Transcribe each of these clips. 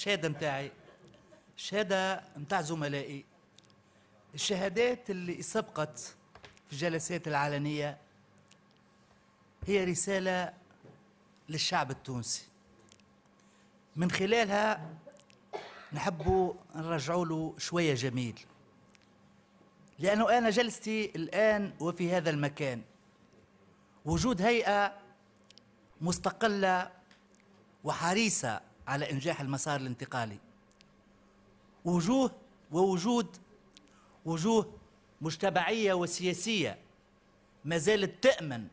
الشهاده نتاعي الشهاده نتاع زملائي الشهادات اللي سبقت في الجلسات العلنيه هي رساله للشعب التونسي من خلالها نحب نرجعوا له شويه جميل لانه انا جلستي الان وفي هذا المكان وجود هيئه مستقله وحريصه على إنجاح المسار الانتقالي وجوه ووجود وجوه مجتمعية وسياسية ما زالت تأمن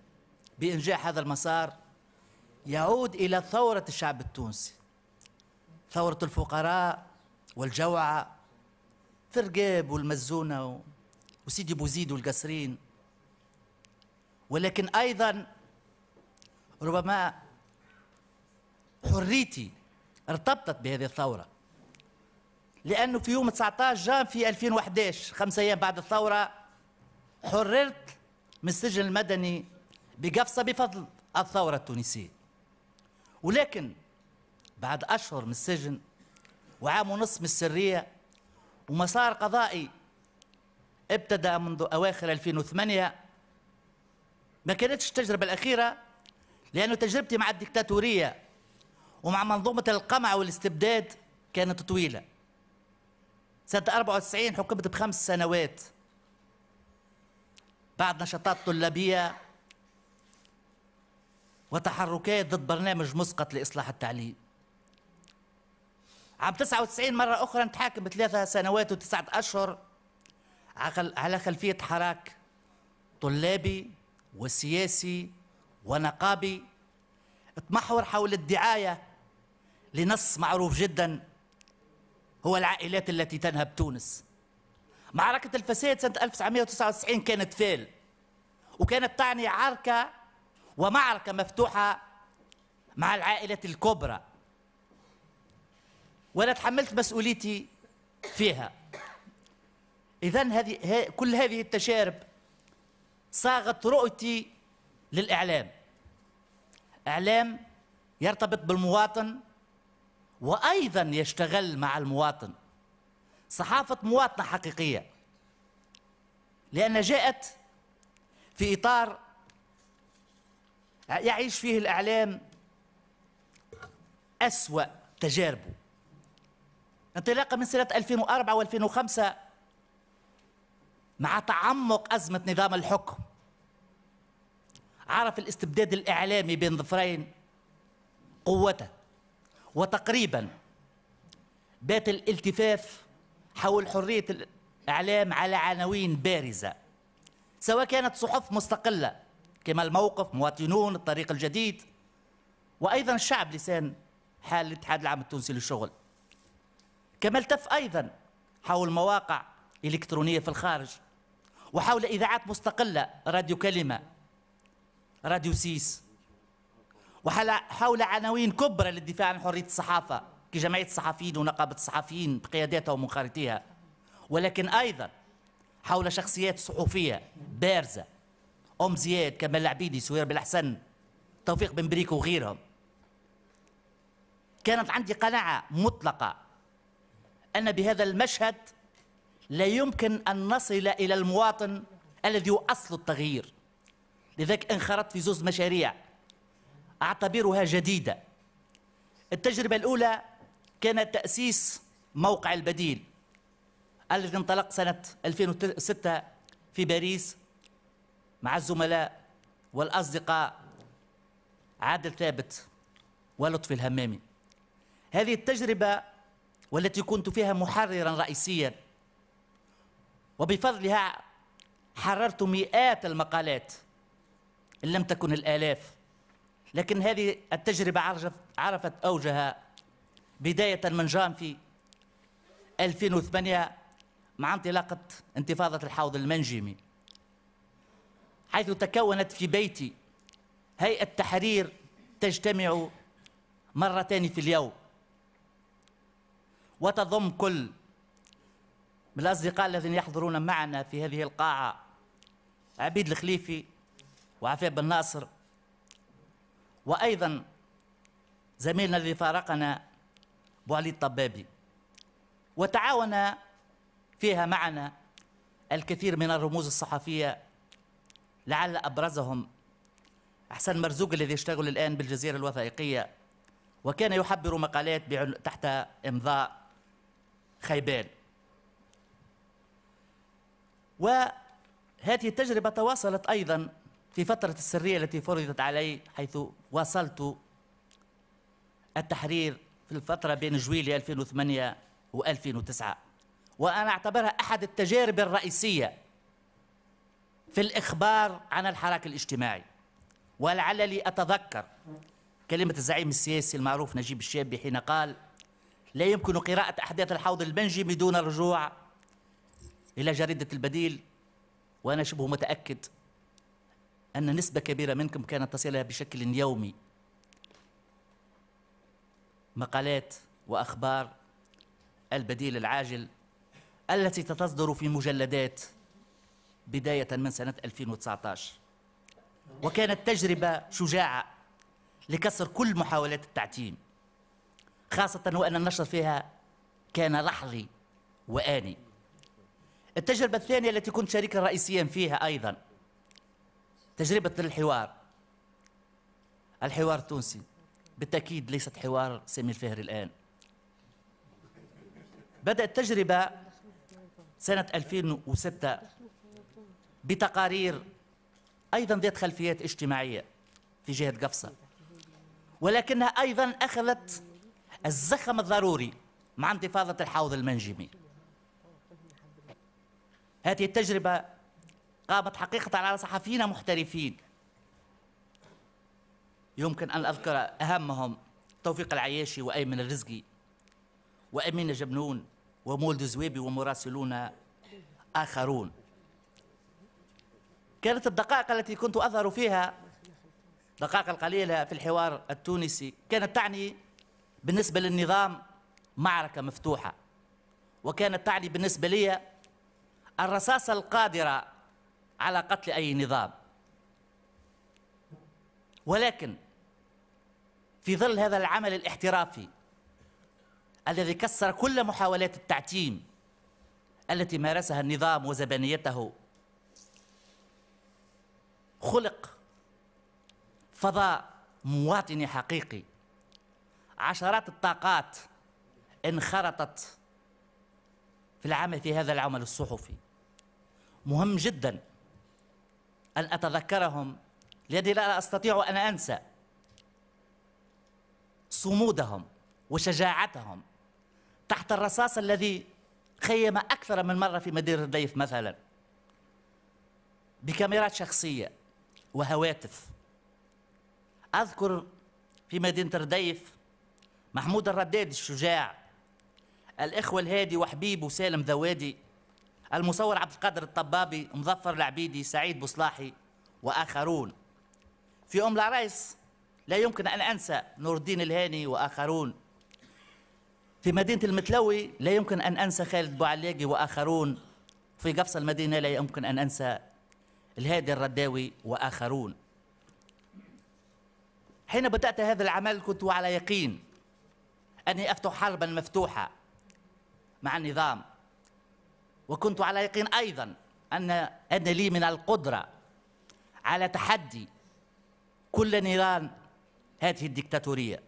بإنجاح هذا المسار يعود إلى ثورة الشعب التونسي ثورة الفقراء والجوعة فرقاب والمزونة وسيدي بوزيد والقصرين ولكن أيضا ربما حريتي ارتبطت بهذه الثورة لأنه في يوم 19 جان في 2011 خمسة أيام بعد الثورة حررت من السجن المدني بقفصة بفضل الثورة التونسية ولكن بعد أشهر من السجن وعام ونصف من السرية ومسار قضائي ابتدأ منذ أواخر 2008 ما كانتش التجربة الأخيرة لأنه تجربتي مع الدكتاتورية ومع منظومة القمع والاستبداد كانت طويلة سنة 94 حكمت بخمس سنوات بعد نشاطات طلابية وتحركات ضد برنامج مسقط لإصلاح التعليم عام 99 مرة أخرى نتحاكم بثلاثة سنوات وتسعة أشهر على خلفية حراك طلابي وسياسي ونقابي تمحور حول الدعاية لنص معروف جدا هو العائلات التي تنهب تونس معركة الفساد سنة 1999 كانت فيل وكانت تعني عركة ومعركة مفتوحة مع العائلة الكبرى وأنا تحملت مسؤوليتي فيها إذا هذه كل هذه التجارب صاغت رؤيتي للإعلام إعلام يرتبط بالمواطن وأيضا يشتغل مع المواطن صحافة مواطنة حقيقية لأنها جاءت في إطار يعيش فيه الإعلام أسوأ تجاربه انطلاقا من سنة 2004 و2005 مع تعمق أزمة نظام الحكم عرف الاستبداد الإعلامي بين ظفرين قوته وتقريبا بات الالتفاف حول حرية الإعلام على عناوين بارزة سواء كانت صحف مستقلة كما الموقف مواطنون الطريق الجديد وأيضا الشعب لسان حال الاتحاد العام التونسي للشغل كما التف أيضا حول مواقع إلكترونية في الخارج وحول إذاعات مستقلة راديو كلمة راديو سيس وحول عناوين كبرى للدفاع عن حرية الصحافة كجمعية الصحفيين ونقابة الصحفيين بقياداتها ومنخرطيها ولكن أيضا حول شخصيات صحفية بارزة أم زياد كمال العبيدي سهير بالحسن توفيق بن بريك وغيرهم كانت عندي قناعة مطلقة أن بهذا المشهد لا يمكن أن نصل إلى المواطن الذي هو أصل التغيير لذلك انخرطت في زوز مشاريع أعتبرها جديدة التجربة الأولى كانت تأسيس موقع البديل الذي انطلق سنة 2006 في باريس مع الزملاء والأصدقاء عادل ثابت ولطفي الهمامي هذه التجربة والتي كنت فيها محررا رئيسيا وبفضلها حررت مئات المقالات إن لم تكن الآلاف لكن هذه التجربة عرفت أوجها بداية من جانفي 2008 مع انطلاقة انتفاضة الحوض المنجمي حيث تكونت في بيتي هيئة تحرير تجتمع مرتين في اليوم وتضم كل من الأصدقاء الذين يحضرون معنا في هذه القاعة عبيد الخليفي وعفيف بن ناصر وأيضا زميلنا الذي فارقنا وليد الطبابي وتعاون فيها معنا الكثير من الرموز الصحفية لعل أبرزهم أحسن مرزوق الذي يشتغل الآن بالجزيرة الوثائقية وكان يحبر مقالات تحت إمضاء خيبان وهذه التجربة تواصلت أيضا في فترة السرية التي فرضت علي حيث واصلت التحرير في الفترة بين جويلية 2008 و2009 وأنا أعتبرها أحد التجارب الرئيسية في الإخبار عن الحراك الاجتماعي ولعلني أتذكر كلمة الزعيم السياسي المعروف نجيب الشابي حين قال لا يمكن قراءة أحداث الحوض البنجي بدون الرجوع إلى جريدة البديل وأنا شبه متأكد أن نسبة كبيرة منكم كانت تصلها بشكل يومي مقالات وأخبار البديل العاجل التي تتصدر في مجلدات بداية من سنة 2019 وكانت تجربة شجاعة لكسر كل محاولات التعتيم خاصة وأن النشر فيها كان لحظي وآني التجربة الثانية التي كنت شريكا رئيسيا فيها أيضا تجربة الحوار الحوار التونسي بالتأكيد ليست حوار سامي الفهري الآن بدأت تجربة سنة 2006 بتقارير أيضا ذات خلفيات اجتماعية في جهة قفصة ولكنها أيضا أخذت الزخم الضروري مع انتفاضة الحوض المنجمي هذه التجربة قامت حقيقة على صحفيين محترفين يمكن أن أذكر أهمهم توفيق العياشي وأيمن الرزقي وأمين جبنون ومولد زويبي ومراسلون آخرون كانت الدقائق التي كنت أظهر فيها دقائق القليلة في الحوار التونسي كانت تعني بالنسبة للنظام معركة مفتوحة وكانت تعني بالنسبة لي الرصاصة القادرة على قتل أي نظام ولكن في ظل هذا العمل الاحترافي الذي كسر كل محاولات التعتيم التي مارسها النظام وزبانيته خلق فضاء مواطني حقيقي عشرات الطاقات انخرطت في العمل في هذا العمل الصحفي مهم جدا أن أتذكرهم لأني لا أستطيع أن أنسى صمودهم وشجاعتهم تحت الرصاص الذي خيم أكثر من مرة في مدينة الضيف مثلا بكاميرات شخصية وهواتف أذكر في مدينة الرديف محمود الرداد الشجاع الإخوة الهادي وحبيب وسالم ذوادي المصور عبد القادر الطبابي مظفر العبيدي سعيد بوصلاحي وآخرون في أم العريس لا يمكن أن أنسى نور الدين الهاني وآخرون في مدينة المتلوي لا يمكن أن أنسى خالد بوعليقي وآخرون في قفص المدينة لا يمكن أن أنسى الهادي الرداوي وآخرون حين بدأت هذا العمل كنت على يقين أني أفتح حربا مفتوحة مع النظام وكنت على يقين أيضا أن أن لي من القدرة على تحدي كل نيران هذه الدكتاتورية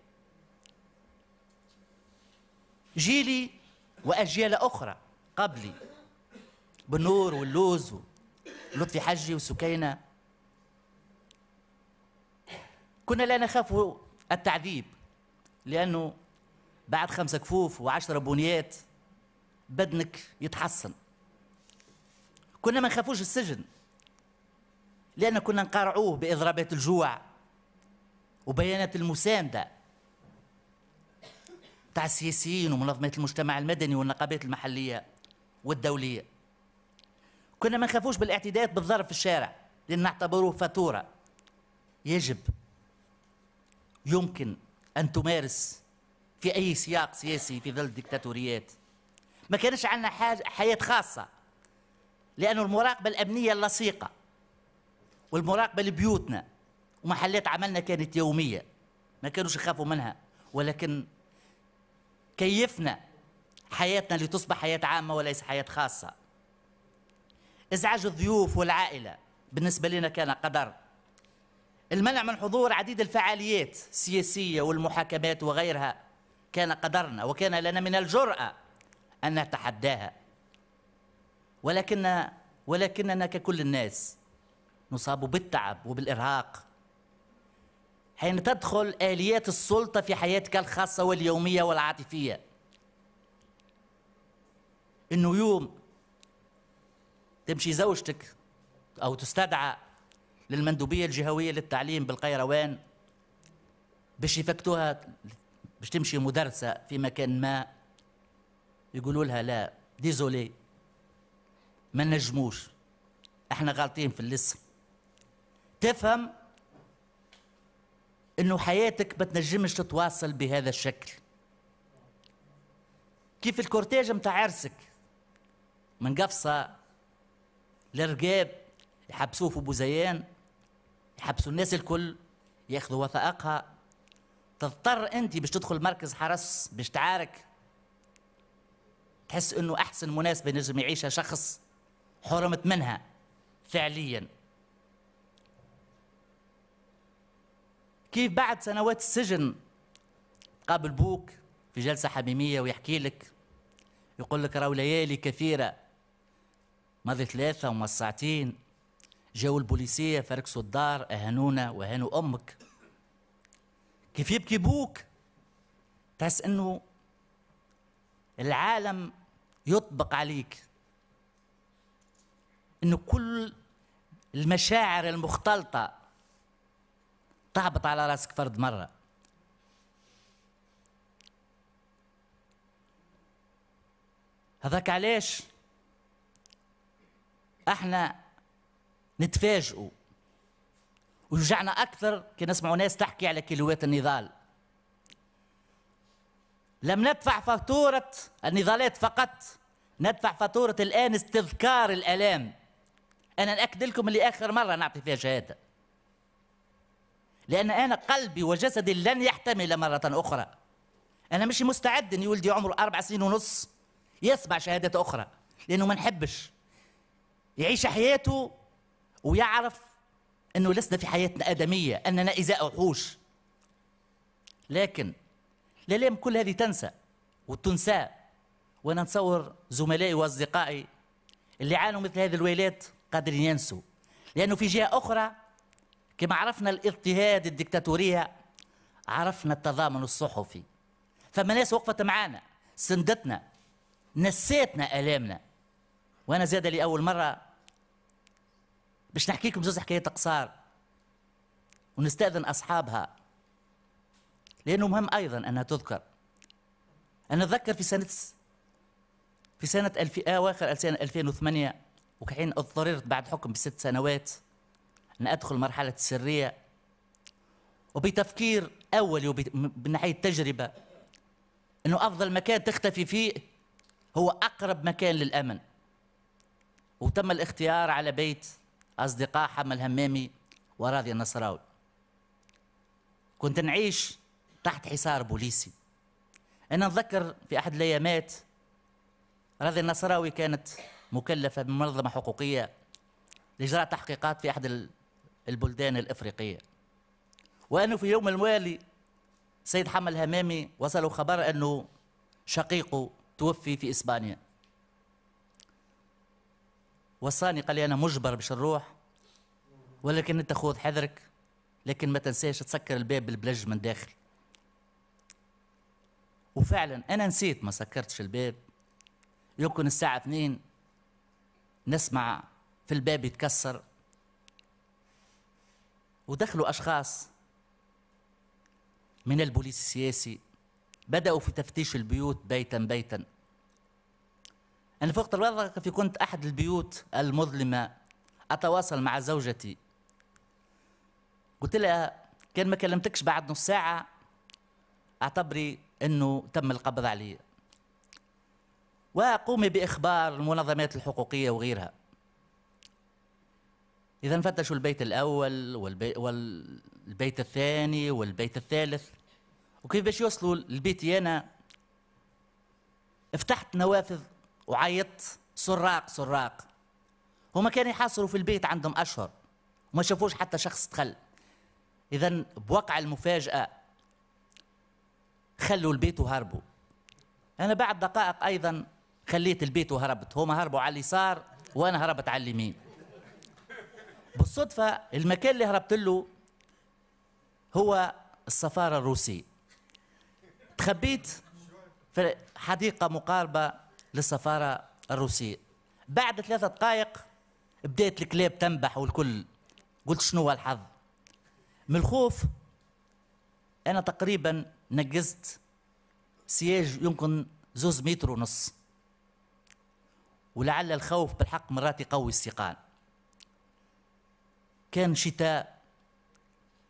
جيلي وأجيال أخرى قبلي بنور واللوز ولطفي حجي وسكينة كنا لا نخاف التعذيب لأنه بعد خمسة كفوف وعشرة بنيات بدنك يتحسن كنا ما نخافوش السجن لأن كنا نقارعوه بإضرابات الجوع وبيانات المساندة تاع السياسيين ومنظمات المجتمع المدني والنقابات المحلية والدولية كنا ما نخافوش بالاعتداءات بالضرب في الشارع لأن نعتبروه فاتورة يجب يمكن أن تمارس في أي سياق سياسي في ظل الدكتاتوريات ما كانش عندنا حاجة حياة خاصة لأنه المراقبة الأمنية اللصيقة والمراقبة لبيوتنا ومحلات عملنا كانت يومية ما كانوش يخافوا منها ولكن كيفنا حياتنا لتصبح حياة عامة وليس حياة خاصة إزعاج الضيوف والعائلة بالنسبة لنا كان قدر المنع من حضور عديد الفعاليات السياسية والمحاكمات وغيرها كان قدرنا وكان لنا من الجرأة أن نتحداها ولكن ولكننا ككل الناس نصاب بالتعب وبالإرهاق حين تدخل آليات السلطة في حياتك الخاصة واليومية والعاطفية إنه يوم تمشي زوجتك أو تستدعى للمندوبية الجهوية للتعليم بالقيروان باش يفكتوها باش تمشي مدرسة في مكان ما يقولوا لها لا ديزولي ما نجموش احنا غالطين في اللسه تفهم انه حياتك ما تنجمش تتواصل بهذا الشكل كيف الكورتيج متاع عرسك من قفصة لرقاب يحبسوه في بوزيان يحبسوا الناس الكل ياخذوا وثائقها تضطر انت باش تدخل مركز حرس باش تعارك تحس انه احسن مناسبه ينجم يعيشها شخص حرمت منها فعليا كيف بعد سنوات السجن قابل بوك في جلسة حميمية ويحكي لك يقول لك راه ليالي كثيرة مضي ثلاثة وما ساعتين جاو البوليسية فركسوا الدار أهانونا وأهانوا أمك كيف يبكي بوك تحس أنه العالم يطبق عليك انه كل المشاعر المختلطه تهبط على راسك فرد مره هذاك علاش احنا نتفاجئوا ويوجعنا اكثر كي نسمعوا ناس تحكي على كيلوات النضال لم ندفع فاتورة النضالات فقط ندفع فاتورة الآن استذكار الآلام أنا نأكد لكم اللي آخر مرة نعطي فيها شهادة لأن أنا قلبي وجسدي لن يحتمل مرة أخرى أنا مش مستعد أن ولدي عمره أربع سنين ونص يسمع شهادات أخرى لأنه ما نحبش يعيش حياته ويعرف أنه لسنا في حياتنا آدمية أننا إزاء وحوش لكن للام كل هذه تنسى وتنسى وأنا نصور زملائي وأصدقائي اللي عانوا مثل هذه الويلات قادرين ينسوا لأنه في جهة أخرى كما عرفنا الاضطهاد الدكتاتورية عرفنا التضامن الصحفي فما ناس وقفت معانا سندتنا نسيتنا آلامنا وأنا زاد لي أول مرة باش نحكي لكم زوز حكايات قصار ونستأذن أصحابها لأنه مهم أيضا أنها تذكر أنا أتذكر في سنة في سنة ألف أواخر سنة 2008 وكحين اضطررت بعد حكم بست سنوات أن أدخل مرحلة السرية وبتفكير أولي ومن ناحية تجربة أنه أفضل مكان تختفي فيه هو أقرب مكان للأمن وتم الاختيار على بيت أصدقاء حمل همامي وراضي النصراوي كنت نعيش تحت حصار بوليسي أنا أتذكر في أحد الأيامات راضي النصراوي كانت مكلفة بمنظمة حقوقية لإجراء تحقيقات في أحد البلدان الإفريقية وأنه في يوم الموالي سيد حمل همامي وصله خبر أنه شقيقه توفي في إسبانيا وصاني قال لي أنا مجبر باش نروح ولكن أنت خذ حذرك لكن ما تنساش تسكر الباب بالبلج من داخل وفعلا أنا نسيت ما سكرتش الباب يمكن الساعة اثنين نسمع في الباب يتكسر ودخلوا أشخاص من البوليس السياسي بدأوا في تفتيش البيوت بيتا بيتا أنا وقت الوضع في كنت أحد البيوت المظلمة أتواصل مع زوجتي قلت لها كان ما كلمتكش بعد نص ساعة أعتبري أنه تم القبض علي وقومي باخبار المنظمات الحقوقيه وغيرها اذا فتشوا البيت الاول والبي والبيت الثاني والبيت الثالث وكيف باش يوصلوا لبيتي انا فتحت نوافذ وعيطت سراق سراق هما كانوا يحاصروا في البيت عندهم اشهر وما شافوش حتى شخص دخل اذا بوقع المفاجاه خلوا البيت وهربوا انا بعد دقائق ايضا خليت البيت وهربت هما هربوا على اليسار وانا هربت على اليمين بالصدفه المكان اللي هربت له هو السفاره الروسيه تخبيت في حديقه مقاربه للسفاره الروسيه بعد ثلاثة دقائق بدأت الكلاب تنبح والكل قلت شنو هو الحظ من الخوف أنا تقريبا نقزت سياج يمكن زوز متر ونص ولعل الخوف بالحق مرات يقوي السيقان كان شتاء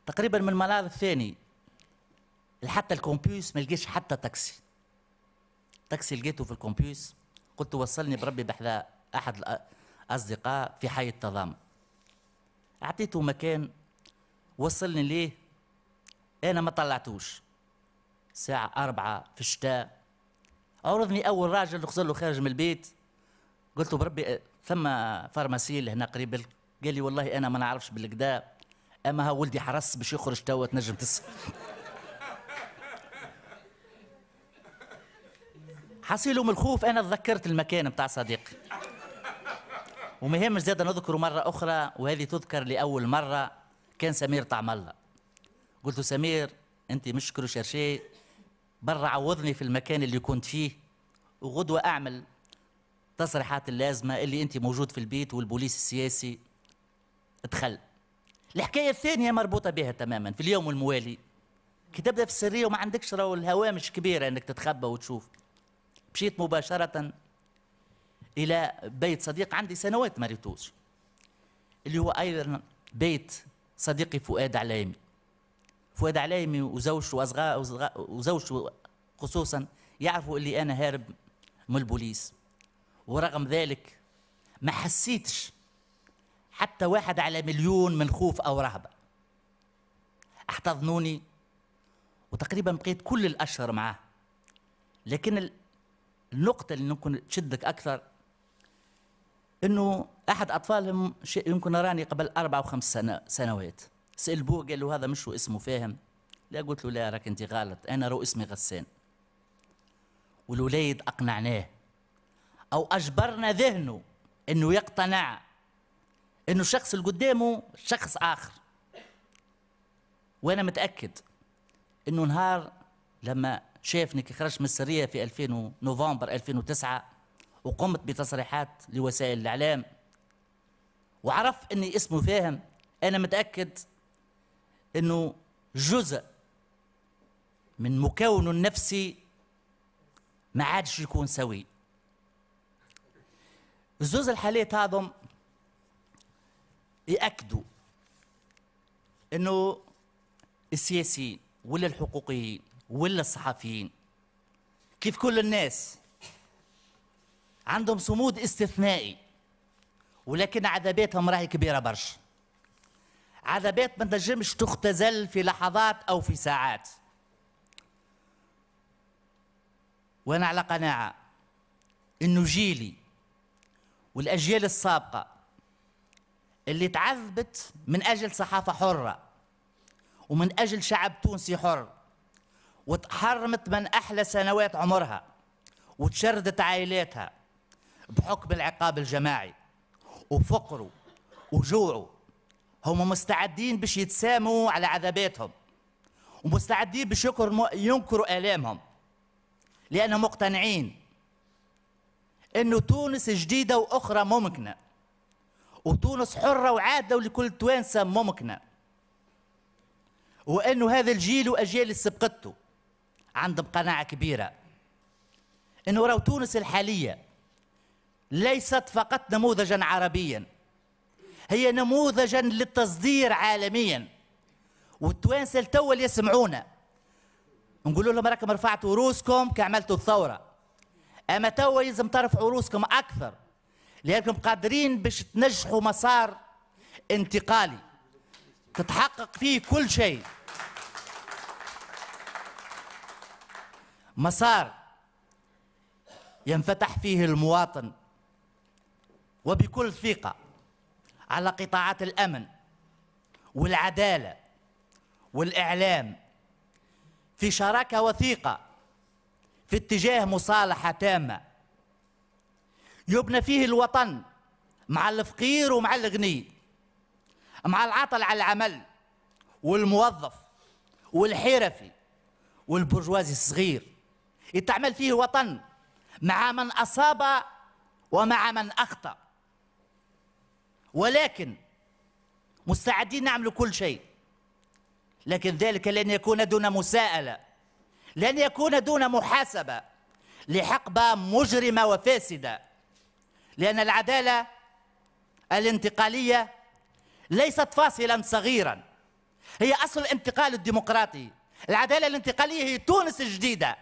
تقريبا من المناظر الثاني حتى الكومبيوس ما لقيتش حتى تاكسي تاكسي لقيته في الكومبيوس قلت وصلني بربي بحذاء احد الاصدقاء في حي التضام اعطيته مكان وصلني ليه انا ما طلعتوش ساعة أربعة في الشتاء عرضني أول راجل نخزر له خارج من البيت قلت له بربي ثم فارماسي اللي هنا قريب قال لي والله انا ما نعرفش بالكدا اما ها ولدي حرس باش يخرج توا تنجم تسال حصيله من الخوف انا تذكرت المكان بتاع صديقي وما يهمش زاد نذكره مرة أخرى وهذه تذكر لأول مرة كان سمير طعم الله قلت له سمير أنت مش كروشرشي برا عوضني في المكان اللي كنت فيه وغدوة أعمل التصريحات اللازمه اللي انت موجود في البيت والبوليس السياسي تخل الحكايه الثانيه مربوطه بها تماما في اليوم الموالي كي تبدا في السريه وما عندكش راهو الهوامش كبيره انك تتخبى وتشوف مشيت مباشره الى بيت صديق عندي سنوات ما ريتوش اللي هو ايضا بيت صديقي فؤاد علايمي فؤاد علايمي وزوجته وزوجته خصوصا يعرفوا اللي انا هارب من البوليس ورغم ذلك ما حسيتش حتى واحد على مليون من خوف أو رهبة احتضنوني وتقريبا بقيت كل الأشهر معاه لكن النقطة اللي ممكن تشدك أكثر انه احد اطفالهم يمكن راني قبل اربع او خمس سنة سنوات سال بوه قال له هذا مش هو اسمه فاهم لا قلت له لا راك انت غلط انا رو اسمي غسان والوليد اقنعناه او اجبرنا ذهنه انه يقتنع انه الشخص اللي قدامه شخص اخر وانا متاكد انه نهار لما شافني كي خرجت من السريه في 2000 نوفمبر 2009 وقمت بتصريحات لوسائل الاعلام وعرف اني اسمه فاهم انا متاكد انه جزء من مكونه النفسي ما عادش يكون سوي الزوز الحالات هذم يأكدوا انه السياسيين ولا الحقوقيين ولا الصحفيين كيف كل الناس عندهم صمود استثنائي ولكن عذاباتهم راهي كبيرة برشا عذابات ما تنجمش تختزل في لحظات أو في ساعات وأنا على قناعة أنه جيلي والاجيال السابقه اللي تعذبت من اجل صحافه حره ومن اجل شعب تونسي حر وتحرمت من احلى سنوات عمرها وتشردت عائلاتها بحكم العقاب الجماعي وفقره وجوعه هم مستعدين باش يتساموا على عذاباتهم ومستعدين باش ينكروا الامهم لانهم مقتنعين انه تونس جديده واخرى ممكنه وتونس حره وعاده ولكل توانسه ممكنه وانه هذا الجيل واجيال اللي سبقته عندهم قناعه كبيره انه راو تونس الحاليه ليست فقط نموذجا عربيا هي نموذجا للتصدير عالميا والتوانسه التوا اللي يسمعونا نقول لهم راكم رفعتوا رؤوسكم كعملتوا الثوره اما توا لازم ترفعوا روسكم اكثر لانكم قادرين باش تنجحوا مسار انتقالي تتحقق فيه كل شيء مسار ينفتح فيه المواطن وبكل ثقة على قطاعات الأمن والعدالة والإعلام في شراكة وثيقة في اتجاه مصالحة تامة يبنى فيه الوطن مع الفقير ومع الغني مع العطل على العمل والموظف والحرفي والبرجوازي الصغير يتعمل فيه وطن مع من أصاب ومع من أخطأ ولكن مستعدين نعمل كل شيء لكن ذلك لن يكون دون مساءله لن يكون دون محاسبة لحقبة مجرمة وفاسدة لأن العدالة الانتقالية ليست فاصلا صغيرا هي أصل الانتقال الديمقراطي العدالة الانتقالية هي تونس الجديدة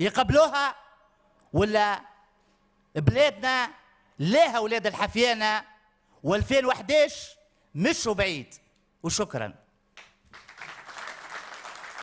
يقبلوها ولا بلادنا لها ولاد الحفيانة و2011 مش بعيد وشكرا